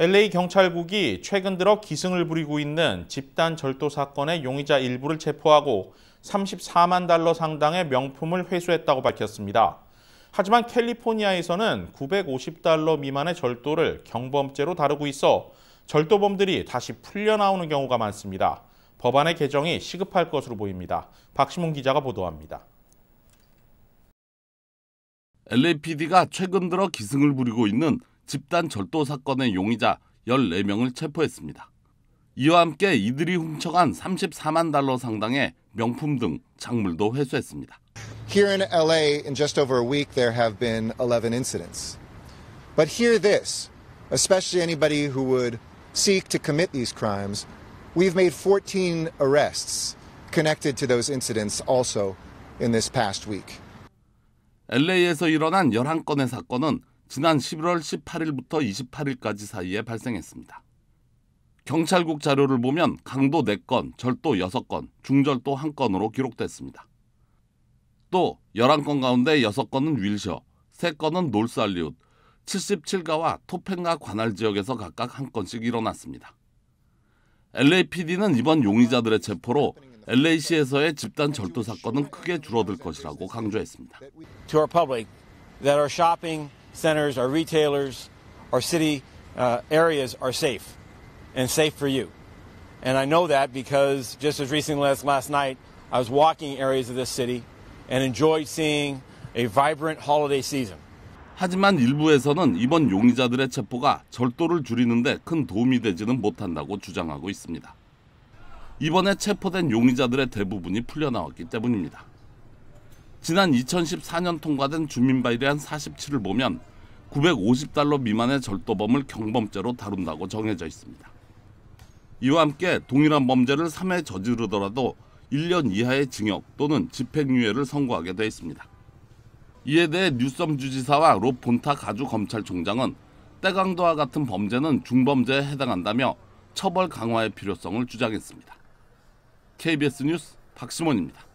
LA 경찰국이 최근 들어 기승을 부리고 있는 집단 절도 사건의 용의자 일부를 체포하고 34만 달러 상당의 명품을 회수했다고 밝혔습니다. 하지만 캘리포니아에서는 950달러 미만의 절도를 경범죄로 다루고 있어 절도범들이 다시 풀려나오는 경우가 많습니다. 법안의 개정이 시급할 것으로 보입니다. 박시문 기자가 보도합니다. LAPD가 최근 들어 기승을 부리고 있는 집단 절도 사건의 용의자 14명을 체포했습니다. 이와 함께 이들이 훔쳐간 34만 달러 상당의 명품 등 작물도 회수했습니다. Here in LA in just over a week there have been 11 incidents. But hear this, especially anybody who would seek to commit these crimes. We've made 14 arrests connected to those incidents also in this past week. LA에서 일어난 11건의 사건은 지난 11월 18일부터 28일까지 사이에 발생했습니다. 경찰국 자료를 보면 강도 4건, 절도 6건, 중절도 1건으로 기록됐습니다. 또 11건 가운데 6건은 윌셔, 3건은 놀살리웃, 77가와 토펜가 관할 지역에서 각각 1건씩 일어났습니다. LAPD는 이번 용의자들의 체포로 LA시에서의 집단 절도 사건은 크게 줄어들 것이라고 강조했습니다. To our public that a r shopping centers, our retailers, our city uh, areas are safe and safe for you. And I know that because just as recently as last night, I was walking areas of this city and enjoyed seeing a vibrant holiday season. 하지만 일부에서는 이번 용의자들의 체포가 절도를 줄이는데 큰 도움이 되지는 못한다고 주장하고 있습니다. 이번에 체포된 용의자들의 대부분이 풀려나왔기 때문입니다. 지난 2014년 통과된 주민바이대한 47을 보면 950달러 미만의 절도범을 경범죄로 다룬다고 정해져 있습니다. 이와 함께 동일한 범죄를 3회 저지르더라도 1년 이하의 징역 또는 집행유예를 선고하게 되어 있습니다. 이에 대해 뉴섬 주지사와 롭 본타 가주 검찰총장은 때강도와 같은 범죄는 중범죄에 해당한다며 처벌 강화의 필요성을 주장했습니다. KBS 뉴스 박시원입니다.